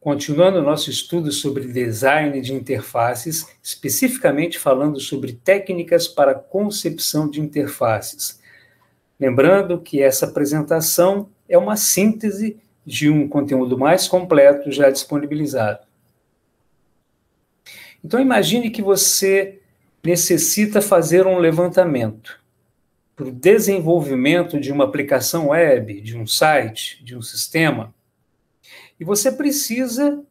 Continuando nosso estudo sobre design de interfaces, especificamente falando sobre técnicas para concepção de interfaces. Lembrando que essa apresentação é uma síntese de um conteúdo mais completo já disponibilizado. Então imagine que você necessita fazer um levantamento para o desenvolvimento de uma aplicação web, de um site, de um sistema e você precisa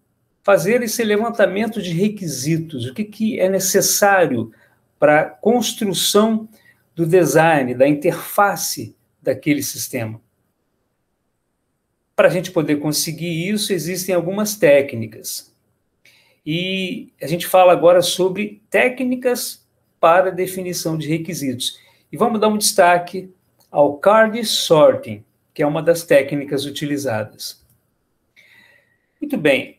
fazer esse levantamento de requisitos, o que, que é necessário para a construção do design, da interface daquele sistema. Para a gente poder conseguir isso, existem algumas técnicas. E a gente fala agora sobre técnicas para definição de requisitos. E vamos dar um destaque ao card sorting, que é uma das técnicas utilizadas. Muito bem.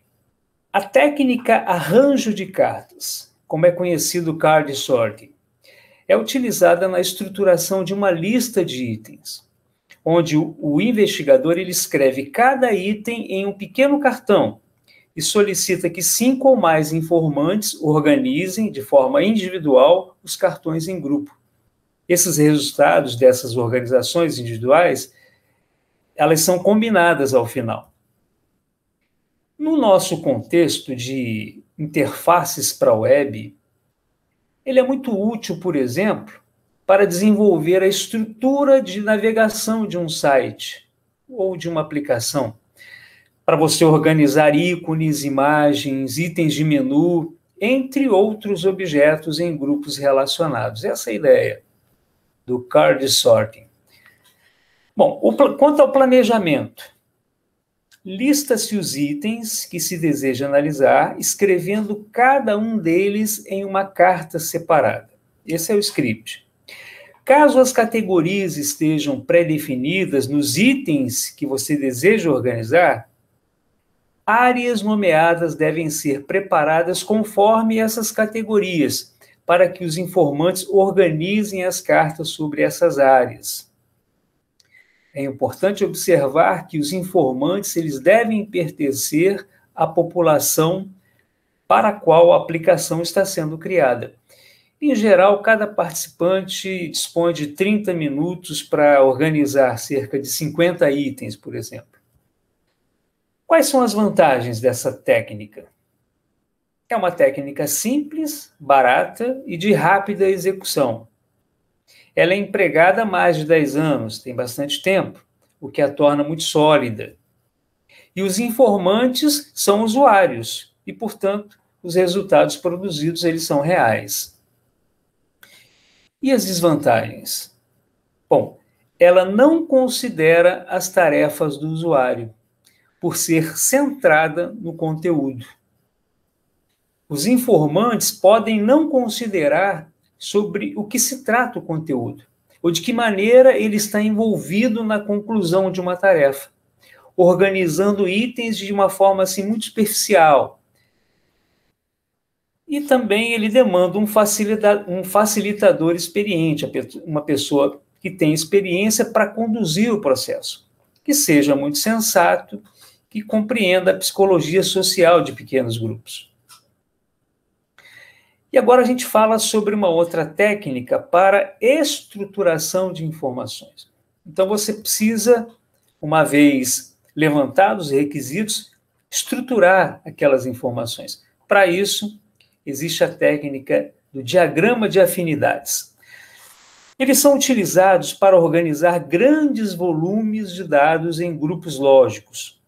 A técnica arranjo de cartas, como é conhecido card sorting, é utilizada na estruturação de uma lista de itens, onde o investigador ele escreve cada item em um pequeno cartão e solicita que cinco ou mais informantes organizem de forma individual os cartões em grupo. Esses resultados dessas organizações individuais, elas são combinadas ao final. No nosso contexto de interfaces para a web, ele é muito útil, por exemplo, para desenvolver a estrutura de navegação de um site ou de uma aplicação, para você organizar ícones, imagens, itens de menu, entre outros objetos em grupos relacionados. Essa é a ideia do card sorting. Bom, o, quanto ao planejamento, Lista-se os itens que se deseja analisar, escrevendo cada um deles em uma carta separada. Esse é o script. Caso as categorias estejam pré-definidas nos itens que você deseja organizar, áreas nomeadas devem ser preparadas conforme essas categorias, para que os informantes organizem as cartas sobre essas áreas. É importante observar que os informantes eles devem pertencer à população para a qual a aplicação está sendo criada. Em geral, cada participante dispõe de 30 minutos para organizar cerca de 50 itens, por exemplo. Quais são as vantagens dessa técnica? É uma técnica simples, barata e de rápida execução ela é empregada há mais de 10 anos, tem bastante tempo, o que a torna muito sólida. E os informantes são usuários e, portanto, os resultados produzidos eles são reais. E as desvantagens? Bom, ela não considera as tarefas do usuário, por ser centrada no conteúdo. Os informantes podem não considerar sobre o que se trata o conteúdo, ou de que maneira ele está envolvido na conclusão de uma tarefa, organizando itens de uma forma assim muito superficial. E também ele demanda um, facilita um facilitador experiente, uma pessoa que tem experiência para conduzir o processo, que seja muito sensato, que compreenda a psicologia social de pequenos grupos. E agora a gente fala sobre uma outra técnica para estruturação de informações. Então você precisa, uma vez levantados os requisitos, estruturar aquelas informações. Para isso, existe a técnica do diagrama de afinidades. Eles são utilizados para organizar grandes volumes de dados em grupos lógicos,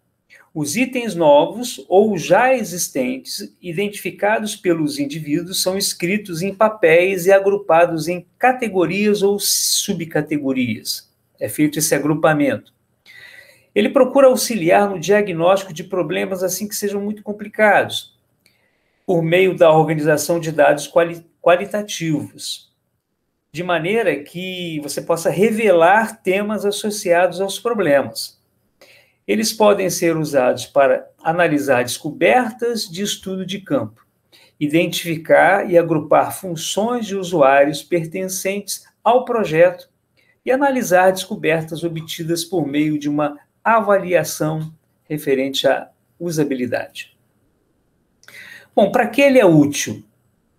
os itens novos ou já existentes, identificados pelos indivíduos, são escritos em papéis e agrupados em categorias ou subcategorias. É feito esse agrupamento. Ele procura auxiliar no diagnóstico de problemas assim que sejam muito complicados, por meio da organização de dados quali qualitativos, de maneira que você possa revelar temas associados aos problemas. Eles podem ser usados para analisar descobertas de estudo de campo, identificar e agrupar funções de usuários pertencentes ao projeto e analisar descobertas obtidas por meio de uma avaliação referente à usabilidade. Bom, para que ele é útil?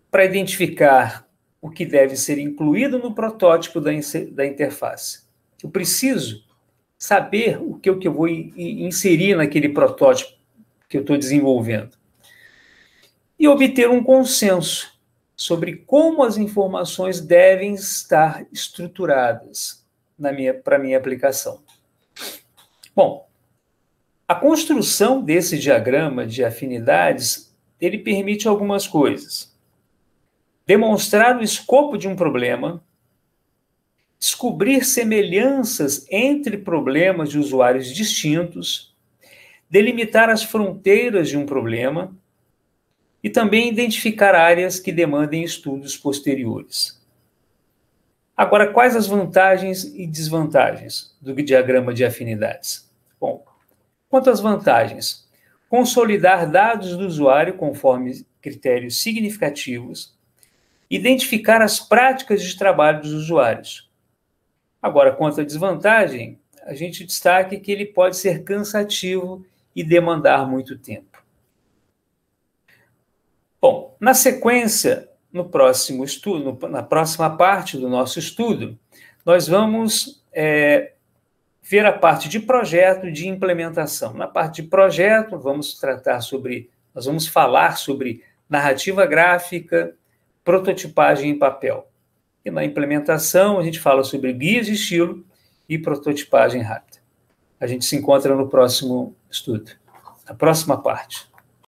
Para identificar o que deve ser incluído no protótipo da, da interface. Eu preciso saber o que, o que eu vou inserir naquele protótipo que eu estou desenvolvendo. E obter um consenso sobre como as informações devem estar estruturadas para minha, minha aplicação. Bom, a construção desse diagrama de afinidades, ele permite algumas coisas. Demonstrar o escopo de um problema, descobrir semelhanças entre problemas de usuários distintos, delimitar as fronteiras de um problema e também identificar áreas que demandem estudos posteriores. Agora, quais as vantagens e desvantagens do diagrama de afinidades? Bom, quanto às vantagens, consolidar dados do usuário conforme critérios significativos, identificar as práticas de trabalho dos usuários, Agora, quanto à desvantagem, a gente destaca que ele pode ser cansativo e demandar muito tempo. Bom, na sequência, no próximo estudo, na próxima parte do nosso estudo, nós vamos é, ver a parte de projeto de implementação. Na parte de projeto, vamos tratar sobre, nós vamos falar sobre narrativa gráfica, prototipagem em papel. E na implementação, a gente fala sobre guias de estilo e prototipagem rápida. A gente se encontra no próximo estudo, na próxima parte.